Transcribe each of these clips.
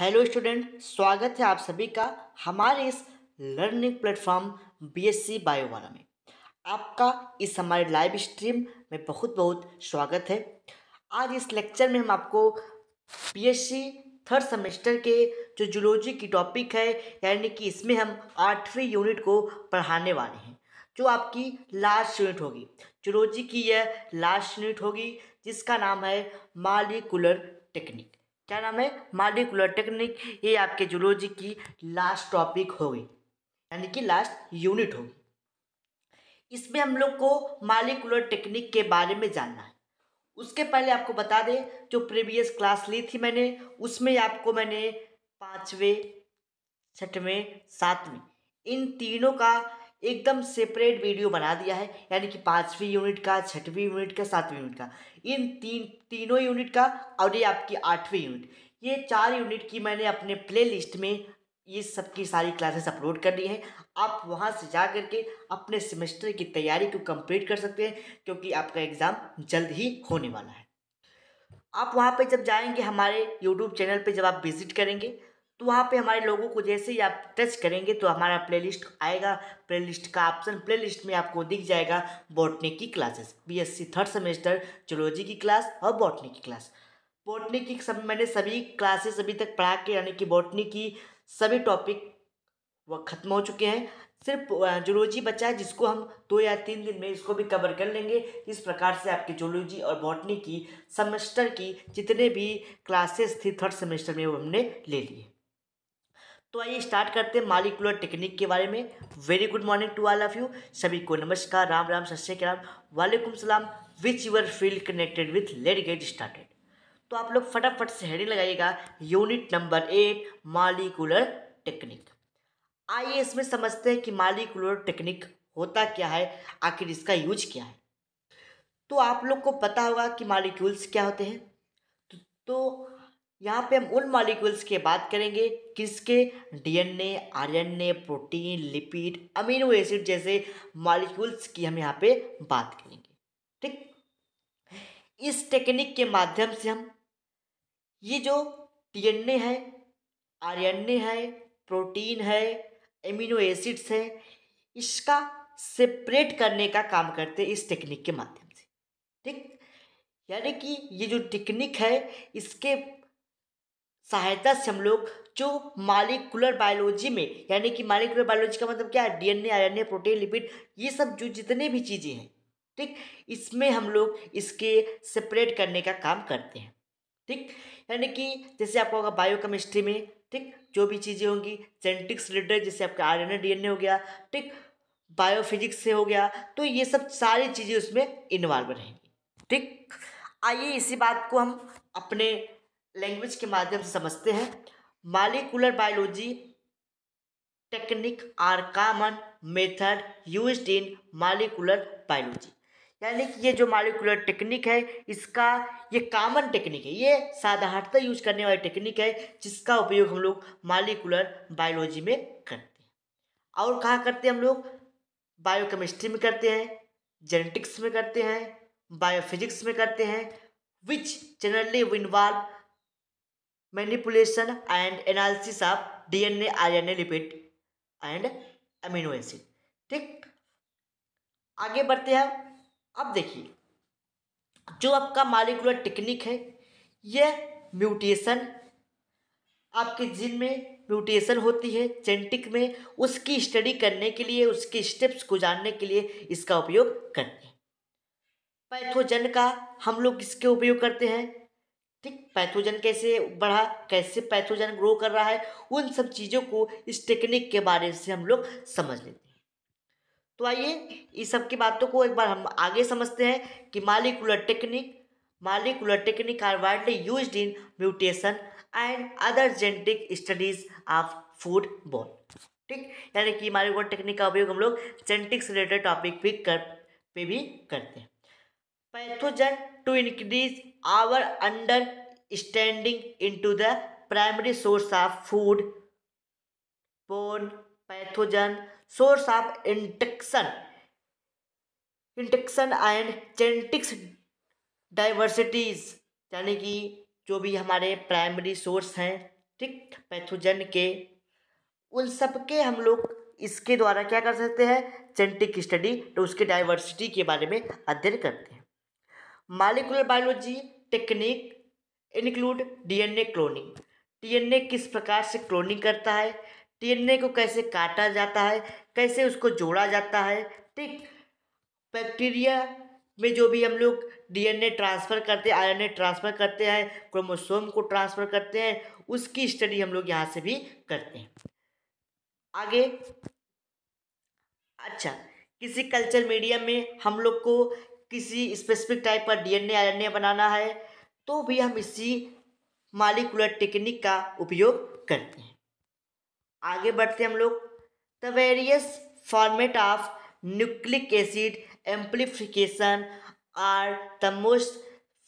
hello student स्वागत है आप सभी का हमारे इस लर्निंग प्लेटफॉर्म बीएससी बायो वाला में आपका इस हमारे लाइव स्ट्रीम में बहुत बहुत स्वागत है आज इस लेक्चर में हम आपको बीएससी थर्ड सेमेस्टर के जो जूलॉजी की टॉपिक है यानी कि इसमें हम आठवीं यूनिट को पढ़ाने वाले हैं जो आपकी लास्ट यूनिट होगी जूलॉजी की यह लास्ट यूनिट होगी जिसका नाम है मालिकुलर टेक्निक क्या नाम है मालिकुलर टेक्निक ये आपके जूलॉजी की लास्ट टॉपिक होगी यानी कि लास्ट यूनिट होगी इसमें हम लोग को मालिकुलर टेक्निक के बारे में जानना है उसके पहले आपको बता दें जो प्रीवियस क्लास ली थी मैंने उसमें आपको मैंने पाँचवें छठवें सातवें इन तीनों का एकदम सेपरेट वीडियो बना दिया है यानी कि पाँचवीं यूनिट का छठवीं यूनिट का सातवीं यूनिट का इन तीन तीनों यूनिट का और ये आपकी आठवीं यूनिट ये चार यूनिट की मैंने अपने प्ले में ये सब की सारी क्लासेस अपलोड कर दी हैं आप वहाँ से जा कर के अपने सेमेस्टर की तैयारी को कंप्लीट कर सकते हैं क्योंकि आपका एग्ज़ाम जल्द ही होने वाला है आप वहाँ पे जब जाएंगे हमारे यूट्यूब चैनल पे जब आप विज़िट करेंगे तो वहाँ पे हमारे लोगों को जैसे ही आप टच करेंगे तो हमारा प्लेलिस्ट आएगा प्लेलिस्ट का ऑप्शन प्लेलिस्ट में आपको दिख जाएगा बॉटनी की classes BSc third semester zoology की क्लास और बॉटनी की क्लास बॉटनी की सब मैंने सभी क्लासेस अभी तक पढ़ा के यानी कि बॉटनी की सभी टॉपिक वह ख़त्म हो चुके हैं सिर्फ जोलॉजी बचा है जिसको हम दो या तीन दिन में इसको भी कवर कर लेंगे इस प्रकार से आपकी जोलॉजी और बॉटनी की सेमेस्टर की जितने भी क्लासेस थी थर्ड सेमेस्टर में वो हमने ले लिए तो आइए स्टार्ट करते हैं मालिकुलर टेक्निक के बारे में very good morning to all of you सभी को नमस्कार राम राम सत्य के वालेकुम सलाम which your field connected with let get started तो आप लोग फटाफट से हेडिंग लगाइएगा unit number eight molecular technique आइए इसमें समझते हैं कि मालिकुलर टेक्निक होता क्या है आखिर इसका यूज क्या है तो आप लोग को पता होगा कि मालिक्यूल्स क्या होते हैं तो, तो यहाँ पे हम उन मॉलिक्यूल्स की बात करेंगे किसके DNA RNA protein lipid amino acid जैसे मालिक्यूल्स की हम यहाँ पे बात करेंगे ठीक इस टेक्निक के माध्यम से हम ये जो डीएनए है आरएनए है प्रोटीन है अमीनो एसिड्स है इसका सेपरेट करने का काम करते हैं इस टेक्निक के माध्यम से ठीक यानी कि ये जो टेक्निक है इसके सहायता से हम लोग जो मालिकुलर बायोलॉजी में यानी कि मालिकुलर बायोलॉजी का मतलब क्या है डीएनए आरएनए प्रोटीन लिपिड ये सब जो जितने भी चीज़ें हैं ठीक इसमें हम लोग इसके सेपरेट करने का काम करते हैं ठीक यानी कि जैसे आपको होगा बायोकेमिस्ट्री में ठीक जो भी चीज़ें होंगी जेनेटिक्स रिलेटेड जैसे आपका एन ए हो गया ठीक बायोफिजिक्स से हो गया तो ये सब सारी चीज़ें उसमें इन्वॉल्व रहेंगी ठीक आइए इसी बात को हम अपने लैंग्वेज के माध्यम से समझते हैं molecular biology technique are common method use in molecular biology यानी कि ये जो मालिकुलर टेक्निक है इसका ये कामन टेक्निक है ये साधारणता यूज करने वाली टेक्निक है जिसका उपयोग हम लोग मालिकुलर बायोलॉजी में करते हैं और कहाँ करते हैं हम लोग बायोकेमिस्ट्री में करते हैं जेनेटिक्स में करते हैं बायोफिजिक्स में करते हैं which generally involve D N A R N A lipid and amino acid ठीक आगे बढ़ते हैं अब देखिए जो आपका मालिकुलर टेक्निक है यह म्यूटेशन आपके जीन में म्यूटेशन होती है जेनेटिक में उसकी स्टडी करने के लिए उसके स्टेप्स को जानने के लिए इसका उपयोग करते हैं पैथोजन का हम लोग इसके उपयोग करते हैं ठीक पैथोजन कैसे बढ़ा कैसे पैथोजन ग्रो कर रहा है उन सब चीज़ों को इस टेक्निक के बारे से हम लोग समझ लेते हैं तो आइए इस सब की बातों को एक बार हम आगे समझते हैं कि molecular technique molecular technique are widely use in mutation and other genetic studies of food borne ठीक यानी कि मालिकुलर टेक्निक का उपयोग हम लोग जेनेटिक्स रिलेटेड टॉपिक भी कर पे भी करते हैं pathogen to increase standing in to the primary source of food porn pathogen source of infection infection and genetic diversities यानी कि जो भी हमारे प्राइमरी सोर्स हैं ठीक पैथोजन के उन सब के हम लोग इसके द्वारा क्या कर सकते हैं चेंटिक स्टडी तो उसके डाइवर्सिटी के बारे में अध्ययन करते हैं molecular biology technique include DNA cloning DNA किस प्रकार से क्लोनिंग करता है डीएनए को कैसे काटा जाता है कैसे उसको जोड़ा जाता है ठीक बैक्टीरिया में जो भी हम लोग डीएनए ट्रांसफ़र करते हैं आरएनए ट्रांसफ़र करते हैं क्रोमोसोम को ट्रांसफ़र करते हैं उसकी स्टडी हम लोग यहाँ से भी करते हैं आगे अच्छा किसी कल्चर मीडिया में हम लोग को किसी स्पेसिफिक टाइप का डीएनए आरएनए बनाना है तो भी हम इसी मालिकुलर टेक्निक का उपयोग करते हैं आगे बढ़ते हम लोग the various format of nucleic acid amplification are the most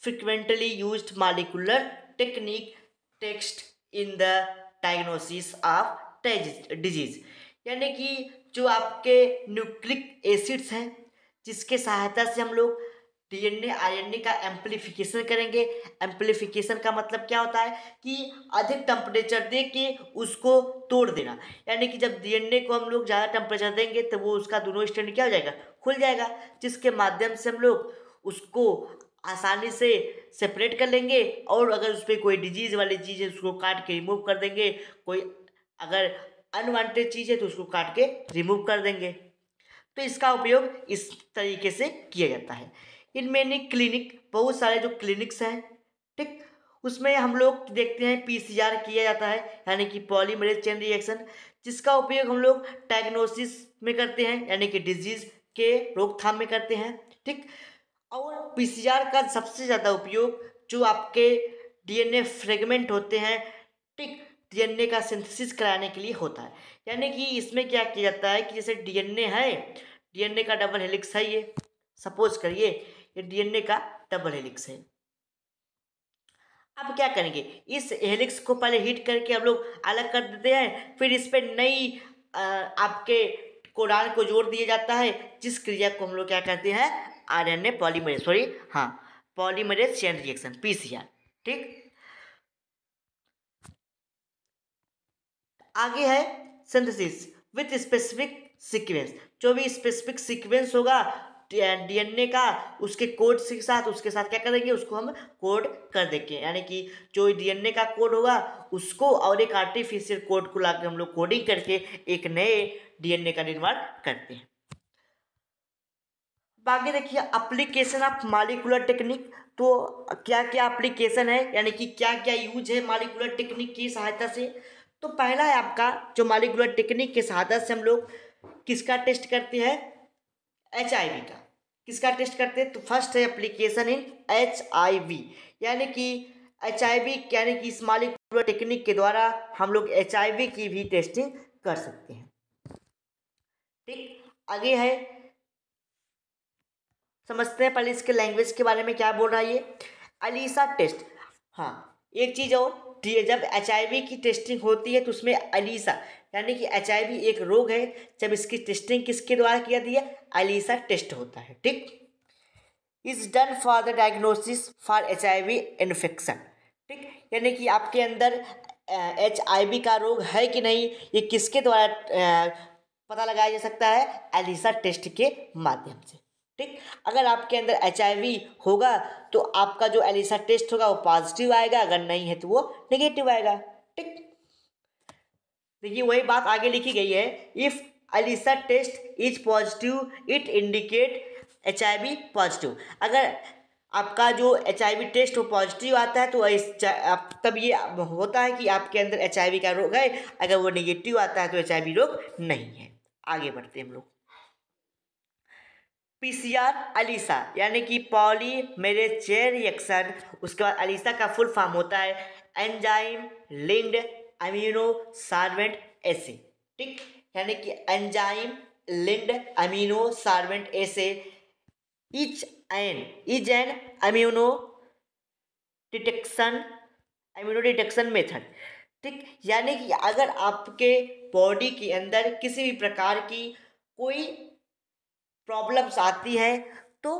frequently use molecular technique text in the diagnosis of disease यानी कि जो आपके न्यूक्लिक एसिड्स हैं जिसके सहायता से हम लोग डीएनए आईएनए का एम्पलीफिकेशन करेंगे एम्पलीफिकेशन का मतलब क्या होता है कि अधिक टेम्परेचर दे के उसको तोड़ देना यानी कि जब डीएनए को हम लोग ज़्यादा टेम्परेचर देंगे तो वो उसका दोनों स्टैंड क्या हो जाएगा खुल जाएगा जिसके माध्यम से हम लोग उसको आसानी से सेपरेट कर लेंगे और अगर उस पर कोई डिजीज़ वाली चीज़ है उसको काट के रिमूव कर देंगे कोई अगर अनवांटेड चीज़ है तो उसको काट के रिमूव कर देंगे तो इसका उपयोग इस तरीके से किया जाता है इन मैंने क्लिनिक बहुत सारे जो क्लिनिक्स हैं ठीक उसमें हम लोग देखते हैं पीसीआर किया जाता है यानी कि पॉलीमरेज चेन रिएक्शन जिसका उपयोग हम लोग डायग्नोसिस में करते हैं यानी कि डिजीज़ के रोकथाम में करते हैं ठीक और पीसीआर का सबसे ज़्यादा उपयोग जो आपके डीएनए फ्रेगमेंट होते हैं ठीक डीएनए का सिंथेसिस कराने के लिए होता है यानी कि इसमें क्या किया जाता है कि जैसे डीएनए है डीएनए का डबल हेलिक्स है ये सपोज करिए ये डीएनए का डबल हेलिक्स है अब क्या करेंगे इस हेलिक्स को पहले हीट करके हम लोग अलग कर देते हैं फिर इस पर नई आपके कोडान को जोड़ दिया जाता है जिस क्रिया को हम लोग क्या करते हैं ए पॉलीमरे सॉरी हाँ पॉलीमरेज चेन रिएक्शन आर ठीक आगे है सिंथेसिस विथ स्पेसिफिक सीक्वेंस जो भी स्पेसिफिक सीक्वेंस होगा डीएनए का उसके कोड के साथ उसके साथ क्या करेंगे उसको हम कोड कर देंगे यानी कि जो डीएनए का कोड होगा उसको और एक आर्टिफिशियल कोड को लाकर हम लोग कोडिंग करके एक नए डीएनए का निर्माण करते हैं बाकी देखिए अप्लीकेशन ऑफ मालिकुलर टेक्निक तो क्या क्या अप्लीकेशन है यानी कि क्या क्या यूज है मालिकुलर टेक्निक की सहायता से तो पहला है आपका जो मालिकुलर टेक्निक के सहायता से हम लोग किसका टेस्ट करते हैं एच आई वी का किसका टेस्ट करते हैं तो फर्स्ट है application in H I V यानी कि एच आई वी यानी कि इस मालिकुलर टेक्निक के द्वारा हम लोग एच आई वी की भी टेस्टिंग कर सकते हैं ठीक आगे है समझते हैं पहले इसके लैंग्वेज के बारे में क्या बोल रहा है ये अलीसा टेस्ट हाँ एक चीज़ और जब एच की टेस्टिंग होती है तो उसमें अलीसा यानी कि एच एक रोग है जब इसकी टेस्टिंग किसके द्वारा किया दिया अलीसा टेस्ट होता है ठीक is done for the diagnosis for H infection ठीक यानी कि आपके अंदर एच का रोग है कि नहीं ये किसके द्वारा पता लगाया जा सकता है एलिसा टेस्ट के माध्यम से ठीक अगर आपके अंदर एच होगा तो आपका जो एलिसा टेस्ट होगा वो पॉजिटिव आएगा अगर नहीं है तो वो नेगेटिव आएगा ठीक देखिए वही बात आगे लिखी गई है if ELISA test is positive it indicate H positive अगर आपका जो एच टेस्ट वो पॉजिटिव आता है तो तब ये होता है कि आपके अंदर एच का रोग है अगर वो निगेटिव आता है तो एच रोग नहीं है आगे बढ़ते हम लोग पीसीआर अलीसा यानी कि पॉली मेरे चेयर रिएक्शन उसके बाद अलीसा का फुल फॉर्म होता है enzyme linked amino sorbent assay ठीक यानी कि enzyme linked amino sorbent assay each an is an immuno detection immuno detection method ठीक यानी कि अगर आपके बॉडी के अंदर किसी भी प्रकार की कोई प्रॉब्लम्स आती हैं तो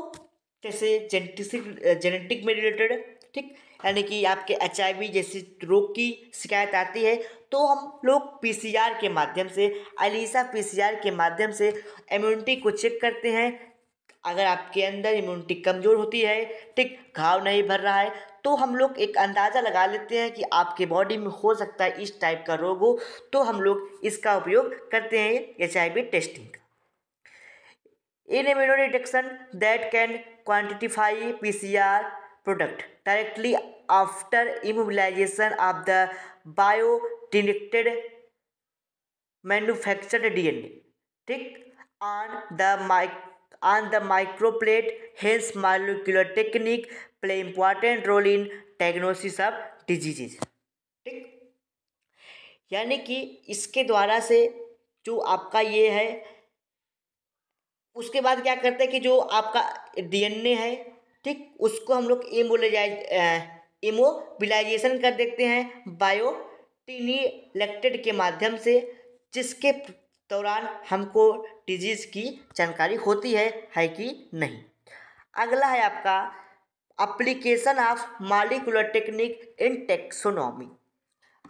जैसे जेनेटिक जेनेटिक में रिलेटेड ठीक यानी कि आपके एच जैसी रोग की शिकायत आती है तो हम लोग पी के माध्यम से अलीसा पी के माध्यम से इम्यूनिटी को चेक करते हैं अगर आपके अंदर इम्यूनिटी कमज़ोर होती है ठीक घाव नहीं भर रहा है तो हम लोग एक अंदाज़ा लगा लेते हैं कि आपके बॉडी में हो सकता है इस टाइप का रोग हो तो हम लोग इसका उपयोग करते हैं एच टेस्टिंग का in immuno detection that can quantify P C R product directly after immobilization of the biotinylated manufactured DNA ठीक on the mic on the microplate hence molecular technique play important role in diagnosis of diseases ठीक यानी कि इसके द्वारा से जो आपका ये है उसके बाद क्या करते हैं कि जो आपका डीएनए है ठीक उसको हम लोग एमोलेजाइज एमोबिलाइजेशन कर देते हैं टीनीलेक्टेड के माध्यम से जिसके दौरान हमको डिजीज़ की जानकारी होती है है कि नहीं अगला है आपका application of molecular technique in taxonomy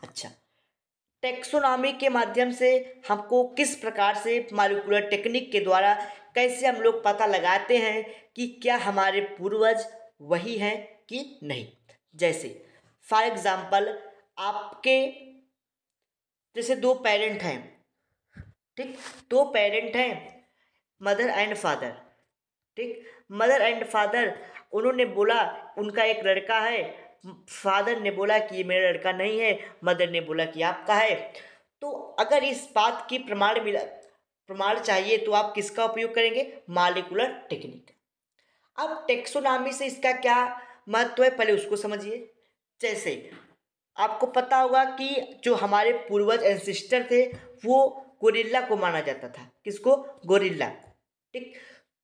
अच्छा टेक्सोनॉमी के माध्यम से हमको किस प्रकार से मालिकुलर टेक्निक के द्वारा कैसे हम लोग पता लगाते हैं कि क्या हमारे पूर्वज वही हैं कि नहीं जैसे फॉर एग्ज़ाम्पल आपके जैसे दो पेरेंट हैं ठीक दो पेरेंट हैं मदर एंड फादर ठीक मदर एंड फादर उन्होंने बोला उनका एक लड़का है फादर ने बोला कि ये मेरा लड़का नहीं है मदर ने बोला कि आपका है तो अगर इस बात की प्रमाण मिला प्रमाण चाहिए तो आप किसका उपयोग करेंगे मालिकुलर टेक्निक अब टेक्सोनामी से इसका क्या महत्व है पहले उसको समझिए जैसे आपको पता होगा कि जो हमारे पूर्वज एंसिस्टर थे वो गोरिल्ला को माना जाता था किसको गोरिल्ला ठीक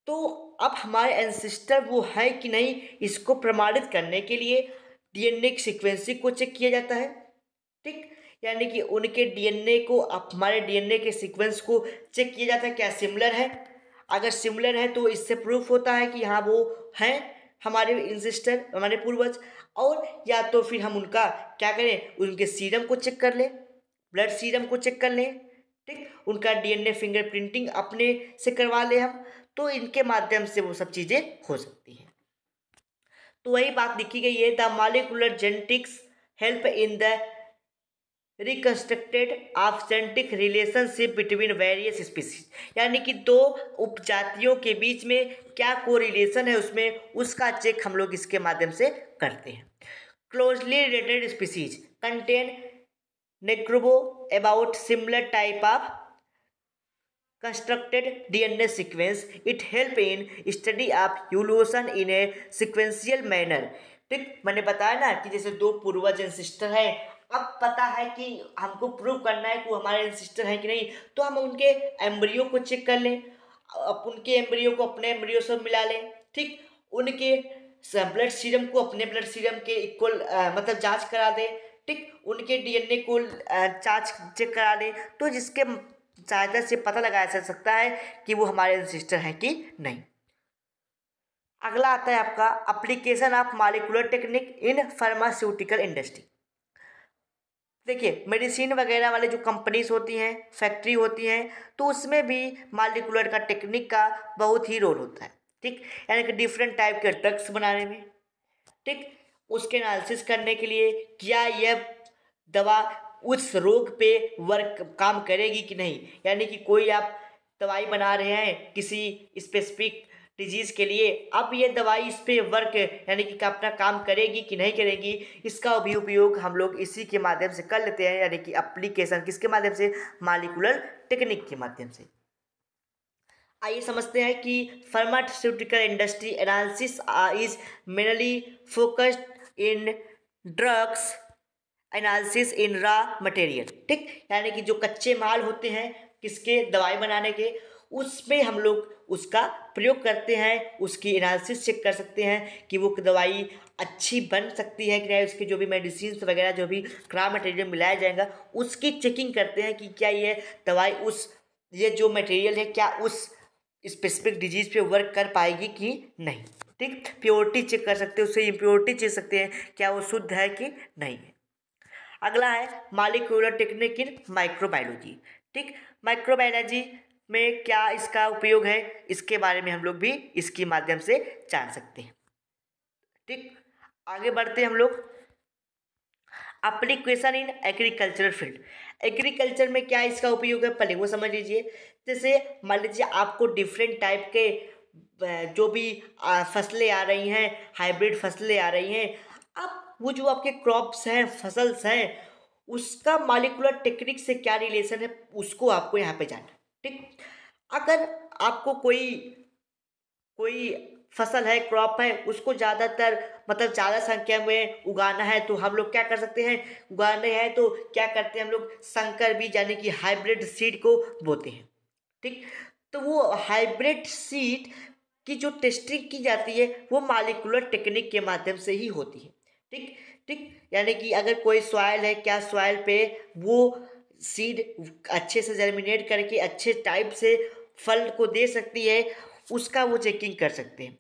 तो अब हमारे एंसिस्टर वो हैं कि नहीं इसको प्रमाणित करने के लिए डीएनए सिक्वेंसिंग को चेक किया जाता है ठीक यानी कि उनके डीएनए को हमारे डीएनए के सीक्वेंस को चेक किया जाता है क्या सिमिलर है अगर सिमिलर है तो इससे प्रूफ होता है कि हाँ वो हैं हमारे इंसिस्टर हमारे पूर्वज और या तो फिर हम उनका क्या करें उनके सीरम को चेक कर लें ब्लड सीरम को चेक कर लें ठीक उनका डीएनए फिंगरप्रिंटिंग अपने से करवा लें हम तो इनके माध्यम से वो सब चीज़ें हो सकती हैं तो वही बात लिखी गई है the molecular genetics help in the reconstructed of genetic relationship between various species यानी कि दो उपजातियों के बीच में क्या को रिलेशन है उसमें उसका चेक हम लोग इसके माध्यम से करते हैं क्लोजली रिलेटेड स्पीसीज कंटेन नेक्रोबो about similar type of N A sequence it help in study of evolution in a sequential manner ठीक मैंने बताया ना कि जैसे दो पूर्वज सिस्टर हैं अब पता है कि हमको प्रूव करना है कि वो हमारे एनसिस्टर हैं कि नहीं तो हम उनके एम्ब्रियो को चेक कर लें अब उनके एम्ब्रियो को अपने एम्ब्रियो से मिला लें ठीक उनके ब्लड सीरम को अपने ब्लड सीरम के इक्वल मतलब जांच करा दें ठीक उनके डीएनए को जांच चेक करा दें तो जिसके सहायता से पता लगाया जा सकता है कि वो हमारे रजिस्टर हैं कि नहीं अगला आता है आपका application of molecular technique in pharmaceutical industry देखिए मेडिसिन वगैरह वाले जो कंपनीज होती हैं फैक्ट्री होती हैं तो उसमें भी मालिकुलर का टेक्निक का बहुत ही रोल होता है ठीक यानी कि डिफरेंट टाइप के ड्रग्स बनाने में ठीक उसके एनालिसिस करने के लिए क्या यह दवा उस रोग पे वर्क काम करेगी कि नहीं यानी कि कोई आप दवाई बना रहे हैं किसी स्पेसिफिक डिजीज़ के लिए अब ये दवाई इस पर वर्क यानी कि अपना काम करेगी कि नहीं करेगी इसका भी उपयोग हम लोग इसी के माध्यम से कर लेते हैं यानी कि अप्लीकेशन किसके माध्यम से मालिकुलर टेक्निक के माध्यम से आइए समझते हैं कि pharmaceutical industry analysis is mainly focused in drugs analysis in raw material ठीक यानी कि जो कच्चे माल होते हैं किसके दवाई बनाने के उसमें हम लोग उसका प्रयोग करते हैं उसकी एनालिसिस चेक कर सकते हैं कि वो दवाई अच्छी बन सकती है कि नहीं उसके जो भी मेडिसिन वगैरह जो भी क्रा मटेरियल मिलाया जाएगा उसकी चेकिंग करते हैं कि क्या ये दवाई उस ये जो मटेरियल है क्या उस स्पेसिफिक डिजीज़ पे वर्क कर पाएगी कि नहीं ठीक प्योरिटी चेक कर सकते हैं उससे इम्प्योरिटी चेक सकते हैं क्या वो शुद्ध है कि नहीं है अगला है मालिक्यूलर टेक्निक इन माइक्रोबायोलॉजी ठीक माइक्रोबायोलॉजी में क्या इसका उपयोग है इसके बारे में हम लोग भी इसके माध्यम से जान सकते हैं ठीक आगे बढ़ते हम लोग application in agriculture field agriculture में क्या इसका उपयोग है पहले वो समझ लीजिए जैसे मान लीजिए आपको डिफरेंट टाइप के जो भी फसलें आ रही हैं हाइब्रिड फसलें आ रही हैं आप वो जो आपके क्रॉप्स हैं फसल्स हैं उसका मालिकुलर टेक्निक से क्या रिलेशन है उसको आपको यहाँ पे जानना ठीक अगर आपको कोई कोई फसल है क्रॉप है उसको ज़्यादातर मतलब ज़्यादा संख्या में उगाना है तो हम लोग क्या कर सकते हैं उगाने हैं तो क्या करते हैं हम लोग संकर बीज यानी कि हाइब्रिड सीड को बोते हैं ठीक तो वो हाइब्रिड सीड की जो टेस्टिंग की जाती है वो मालिकुलर टेक्निक के माध्यम से ही होती है ठीक ठीक यानी कि अगर कोई सॉयल है क्या सॉयल पे वो सीड अच्छे से जर्मिनेट करके अच्छे टाइप से फल को दे सकती है उसका वो चेकिंग कर सकते हैं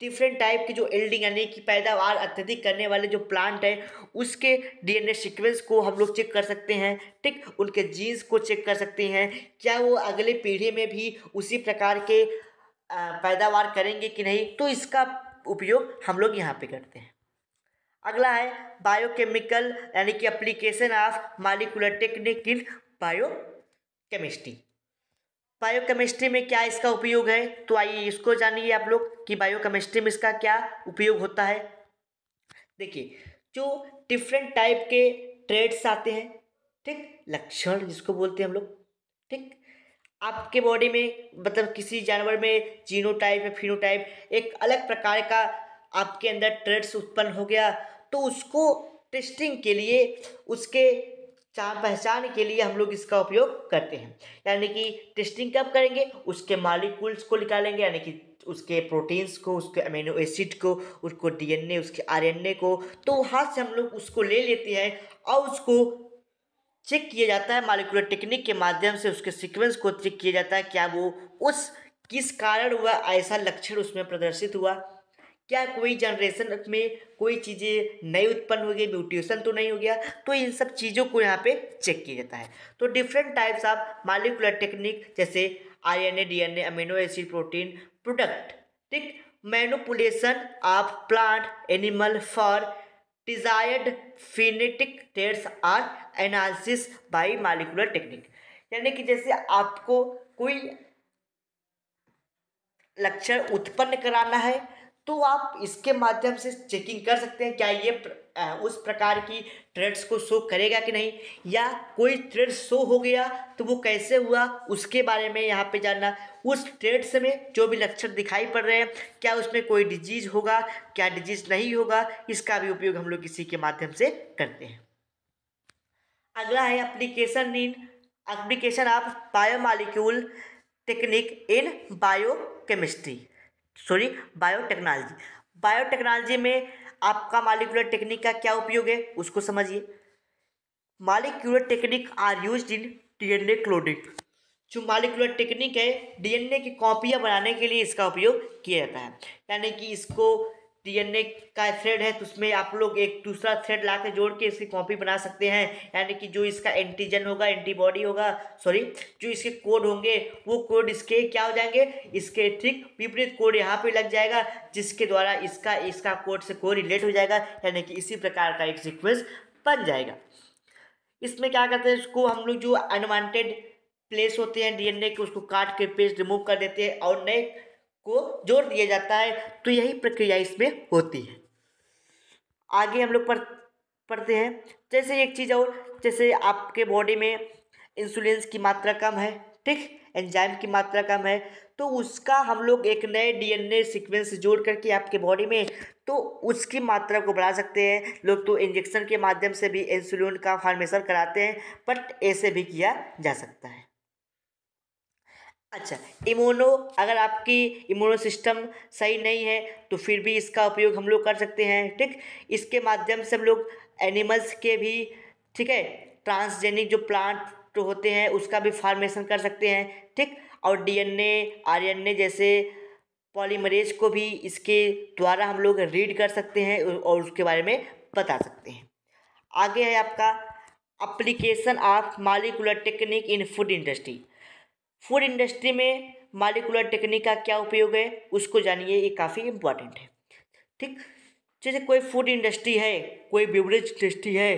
डिफरेंट टाइप की जो एल्डिंग यानी कि पैदावार अत्यधिक करने वाले जो प्लांट हैं उसके डीएनए सीक्वेंस को हम लोग चेक कर सकते हैं ठीक उनके जीन्स को चेक कर सकते हैं क्या वो अगले पीढ़ी में भी उसी प्रकार के पैदावार करेंगे कि नहीं तो इसका उपयोग हम लोग यहाँ पे करते हैं अगला है बायोकेमिकल यानी कि application of molecular technique in biochemistry biochemistry में क्या इसका उपयोग है तो आइए इसको जानिए आप लोग कि बायोकेमिस्ट्री में इसका क्या उपयोग होता है देखिए जो डिफरेंट टाइप के ट्रेड्स आते हैं ठीक लक्षण जिसको बोलते हैं हम लोग ठीक आपके बॉडी में मतलब किसी जानवर में जीनो टाइप या फिनो टाइप एक अलग प्रकार का आपके अंदर ट्रेड्स उत्पन्न हो गया तो उसको टेस्टिंग के लिए उसके चाह पहचान के लिए हम लोग इसका उपयोग करते हैं यानी कि टेस्टिंग कब करेंगे उसके मालिकुल्स को निकालेंगे यानी कि उसके प्रोटीन्स को उसके अमीनो एसिड को उसको डीएनए उसके आरएनए को तो वहाँ से हम लोग उसको ले लेते हैं और उसको चेक किया जाता है मालिकुलर टेक्निक के माध्यम से उसके सिक्वेंस को चेक किया जाता है क्या वो उस किस कारण हुआ ऐसा लक्षण उसमें प्रदर्शित हुआ क्या कोई जनरेशन में कोई चीज़ें नई उत्पन्न हो गई म्यूटेशन तो नहीं हो गया तो इन सब चीज़ों को यहाँ पे चेक किया जाता है तो different types of molecular technique जैसे RNA DNA amino acid protein product ठीक manipulation of plant animal for desired phenetic traits are analysis by molecular technique यानी कि जैसे आपको कोई लक्षण उत्पन्न कराना है तो आप इसके माध्यम से चेकिंग कर सकते हैं क्या ये उस प्रकार की ट्रेड्स को शो करेगा कि नहीं या कोई ट्रेड शो हो गया तो वो कैसे हुआ उसके बारे में यहाँ पे जानना उस ट्रेड्स में जो भी लक्षण दिखाई पड़ रहे हैं क्या उसमें कोई डिजीज होगा क्या डिजीज नहीं होगा इसका भी उपयोग हम लोग इसी के माध्यम से करते हैं अगला है application in application of biomolecule technique in biochemistry sorry biotechnology biotechnology में आपका मालिकुलर टेक्निक का क्या उपयोग है उसको समझिए molecular technique are use in DNA cloning जो मालिकुलर टेक्निक है डीएनए की कॉपियाँ बनाने के लिए इसका उपयोग किया जाता है यानी कि इसको डीएनए का थ्रेड है तो उसमें आप लोग एक दूसरा थ्रेड ला कर जोड़ के इसकी कॉपी बना सकते हैं यानी कि जो इसका एंटीजन होगा एंटीबॉडी होगा सॉरी जो इसके कोड होंगे वो कोड इसके क्या हो जाएंगे इसके ठीक विपरीत कोड यहाँ पे लग जाएगा जिसके द्वारा इसका इसका कोड से को रिलेट हो जाएगा यानी कि इसी प्रकार का एक सिक्वेंस बन जाएगा इसमें क्या करते हैं इसको हम लोग जो अनवांटेड प्लेस होते हैं डीएनए के उसको काट के पेस्ट रिमूव कर देते हैं और नए को जोड़ दिया जाता है तो यही प्रक्रिया इसमें होती है आगे हम लोग पढ़ पढ़ते हैं जैसे एक चीज़ और जैसे आपके बॉडी में इंसुलिन की मात्रा कम है ठीक एंजाइम की मात्रा कम है तो उसका हम लोग एक नए डीएनए सीक्वेंस जोड़ करके आपके बॉडी में तो उसकी मात्रा को बढ़ा सकते हैं लोग तो इंजेक्शन के माध्यम से भी इंसुलिन का फार्मेशन कराते हैं बट ऐसे भी किया जा सकता है अच्छा इमोनो अगर आपकी इमोनो सिस्टम सही नहीं है तो फिर भी इसका उपयोग हम लोग कर सकते हैं ठीक इसके माध्यम से हम लोग एनिमल्स के भी ठीक है ट्रांसजेनिक जो प्लांट होते हैं उसका भी फार्मेशन कर सकते हैं ठीक और डीएनए आरएनए जैसे पॉलीमरेज को भी इसके द्वारा हम लोग रीड कर सकते हैं और उसके बारे में बता सकते हैं आगे है आपका application of molecular technique in food industry food industry में मालिकुलर टेक्निक का क्या उपयोग है उसको जानिए ये काफ़ी इम्पॉर्टेंट है ठीक जैसे कोई फूड इंडस्ट्री है कोई बेवरेज इंडस्ट्री है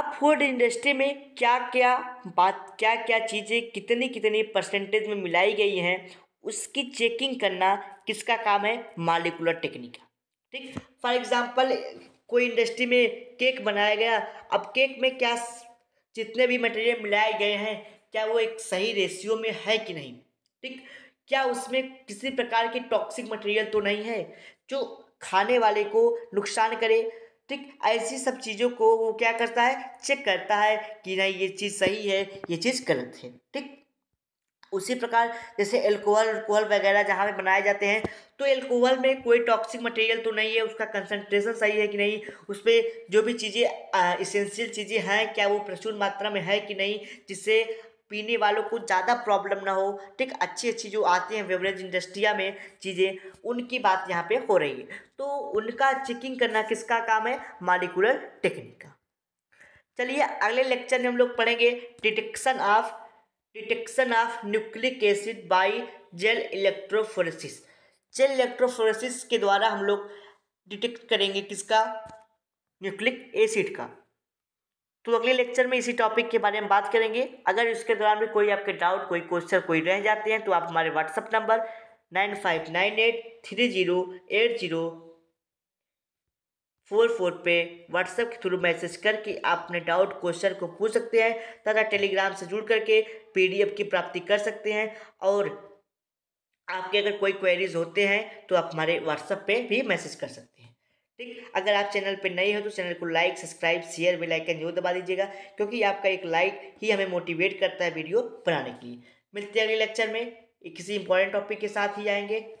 आप फूड इंडस्ट्री में क्या क्या बात क्या क्या चीज़ें कितनी कितनी परसेंटेज में मिलाई गई हैं उसकी चेकिंग करना किसका काम है मालिकुलर टेक्निक का ठीक फॉर एग्जांपल कोई इंडस्ट्री में केक बनाया गया अब केक में क्या जितने भी मटेरियल मिलाए गए हैं क्या वो एक सही रेशियो में है कि नहीं ठीक क्या उसमें किसी प्रकार के टॉक्सिक मटेरियल तो नहीं है जो खाने वाले को नुकसान करे ठीक ऐसी सब चीज़ों को वो क्या करता है चेक करता है कि नहीं ये चीज़ सही है ये चीज़ गलत है ठीक उसी प्रकार जैसे एल्कोहल अल्कोहल वगैरह जहाँ पे बनाए जाते हैं तो एल्कोहल में कोई टॉक्सिक मटेरियल तो नहीं है उसका कंसंट्रेशन सही है कि नहीं उस पर जो भी चीज़ें इसेंशियल चीज़ें हैं क्या वो प्रचुर मात्रा में है कि नहीं जिससे पीने वालों को ज़्यादा प्रॉब्लम ना हो ठीक अच्छी अच्छी जो आती हैं वेवरेज इंडस्ट्रिया में चीज़ें उनकी बात यहाँ पे हो रही है तो उनका चेकिंग करना किसका काम है मालिकुलर टेक्निक का चलिए अगले लेक्चर में हम लोग पढ़ेंगे detection of detection of nucleic acid by gel electrophoresis gel electrophoresis के द्वारा हम लोग डिटेक्ट करेंगे किसका न्यूक्लिक एसिड का तो अगले लेक्चर में इसी टॉपिक के बारे में बात करेंगे अगर इसके दौरान भी कोई आपके डाउट कोई क्वेश्चन कोई रह जाते हैं तो आप हमारे WhatsApp number nine five nine eight three zero eight zero four four पे व्हाट्सएप के थ्रू मैसेज करके आप अपने डाउट क्वेश्चन को पूछ सकते हैं तथा टेलीग्राम से जुड़ करके पीडीएफ की प्राप्ति कर सकते हैं और आपके अगर कोई क्वेरीज होते हैं तो आप हमारे व्हाट्सएप पे भी मैसेज कर सकते हैं ठीक अगर आप चैनल पर नए हो तो चैनल को like subscribe share bell icon जरूर दबा दीजिएगा क्योंकि आपका एक लाइक ही हमें मोटिवेट करता है वीडियो बनाने के लिए मिलते हैं अगले लेक्चर में किसी इंपॉर्टेंट टॉपिक के साथ ही आएंगे